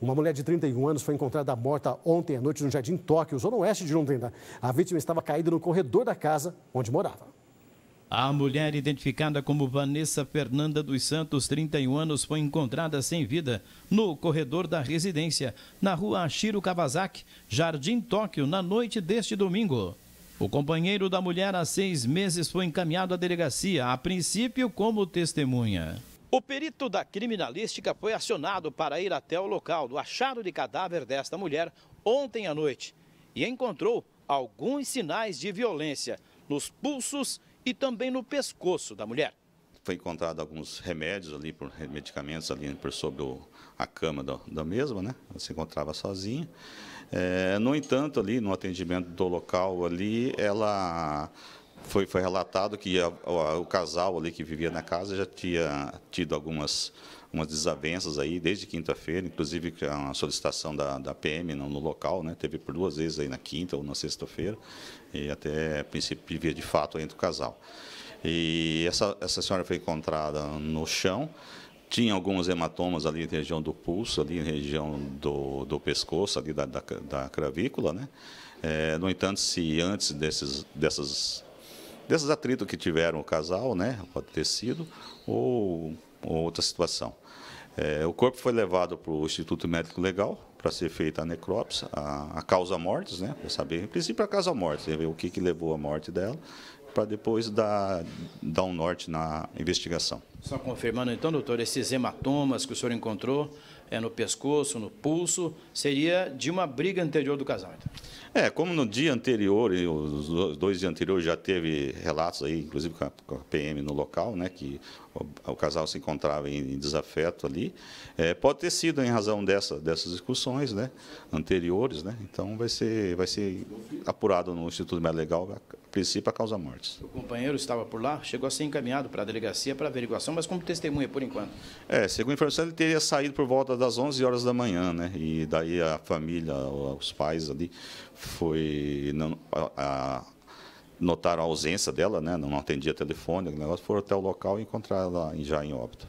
Uma mulher de 31 anos foi encontrada morta ontem à noite no Jardim Tóquio, zona oeste de Londrina. A vítima estava caída no corredor da casa onde morava. A mulher, identificada como Vanessa Fernanda dos Santos, 31 anos, foi encontrada sem vida no corredor da residência, na rua Ashiro Kawasaki, Jardim Tóquio, na noite deste domingo. O companheiro da mulher há seis meses foi encaminhado à delegacia, a princípio como testemunha. O perito da criminalística foi acionado para ir até o local do achado de cadáver desta mulher ontem à noite e encontrou alguns sinais de violência nos pulsos e também no pescoço da mulher. Foi encontrado alguns remédios ali, medicamentos ali por sobre o, a cama do, da mesma, né? Ela se encontrava sozinha. É, no entanto, ali no atendimento do local ali, ela foi, foi relatado que a, a, o casal ali que vivia na casa já tinha tido algumas umas desavenças aí desde quinta-feira, inclusive a solicitação da, da PM no, no, local, né? Teve por duas vezes aí na quinta ou na sexta-feira e até a princípio vivia de fato entre o casal. E essa, essa senhora foi encontrada no chão, tinha alguns hematomas ali na região do pulso, ali na região do, do pescoço, ali da, da, da cravícula, né? É, no entanto, se antes desses, dessas desses atritos que tiveram o casal, né? Pode ter sido, ou, ou outra situação. É, o corpo foi levado para o Instituto Médico Legal para ser feita a necrópsia, a, a causa mortes, né? Para saber, em princípio, a causa morte, né, ver o que, que levou à morte dela, para depois dar, dar um norte na investigação. Só confirmando então, doutor, esses hematomas que o senhor encontrou é, no pescoço, no pulso, seria de uma briga anterior do casal, então? É, como no dia anterior, e os dois dias anteriores já teve relatos aí, inclusive com a, com a PM no local, né, que o, o casal se encontrava em, em desafeto ali, é, pode ter sido em razão dessa, dessas discussões, né, anteriores, né, então vai ser, vai ser apurado no Instituto Médico Legal, a princípio, a causa mortes. O companheiro estava por lá, chegou a ser encaminhado para a delegacia para averiguação, mas como testemunha, por enquanto. É, segundo a informação, ele teria saído por volta das 11 horas da manhã, né, e daí a família, os pais ali foi não, a, a, notaram a ausência dela, né? Não atendia telefone, negócio, foram até o local e encontraram ela já em óbito.